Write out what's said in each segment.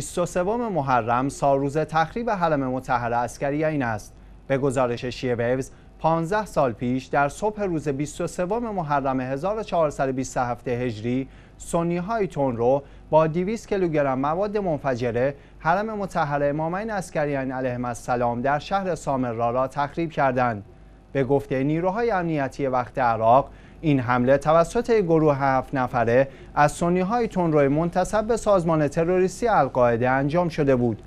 23 محرم روز تخریب حرم متحر اسکری این است به گزارش شیویوز 15 سال پیش در صبح روز 23 محرم 1427 هجری سنی های تون رو با 200 کیلوگرم مواد منفجره حرم متحر امامین این علیهم السلام در شهر سامرا را تخریب کردند به گفته نیروهای امنیتی وقت عراق این حمله توسط گروه هفت نفره از سنی های منتسب منتصب به سازمان تروریستی القاعده انجام شده بود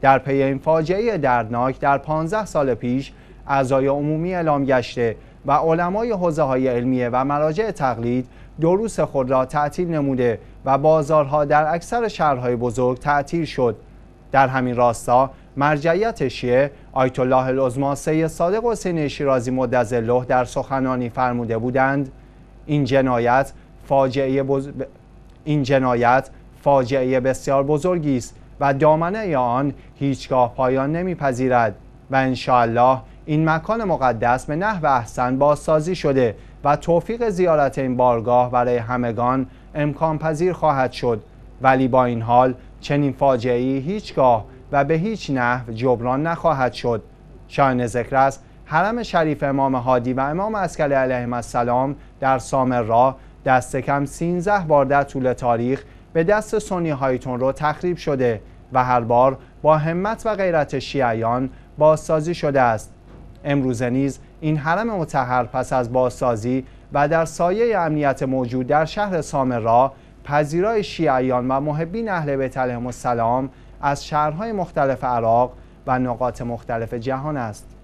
در پی این فاجعه دردناک در 15 سال پیش اعضای عمومی اعلام گشته و علمای حوزه های علمیه و مراجع تقلید دروس خود را تعطیل نموده و بازارها در اکثر شهرهای بزرگ تعطیل شد در همین راستا مرجعیت شیعه آیت الله العظما سی صادق حسین شیرازی مدظله در سخنانی فرموده بودند این جنایت فاجعه این جنایت فاجعه بسیار بزرگی است و دامنه آن هیچگاه پایان نمیپذیرد و انشاالله این مکان مقدس به نحو احسن بازسازی شده و توفیق زیارت این بارگاه برای همگان امکان پذیر خواهد شد ولی با این حال چنین فاجعه‌ای هیچگاه و به هیچ نحو جبران نخواهد شد شاین ذکر است حرم شریف امام هادی و امام اسکل علیهم السلام در سامرا دست کم سینزه بار در طول تاریخ به دست سونی هایتون رو تخریب شده و هر بار با همت و غیرت شیعیان بازسازی شده است امروز نیز این حرم متحر پس از بازسازی و در سایه امنیت موجود در شهر را پذیرای شیعیان و محبین اهل بیت علیهم السلام از شهرهای مختلف عراق و نقاط مختلف جهان است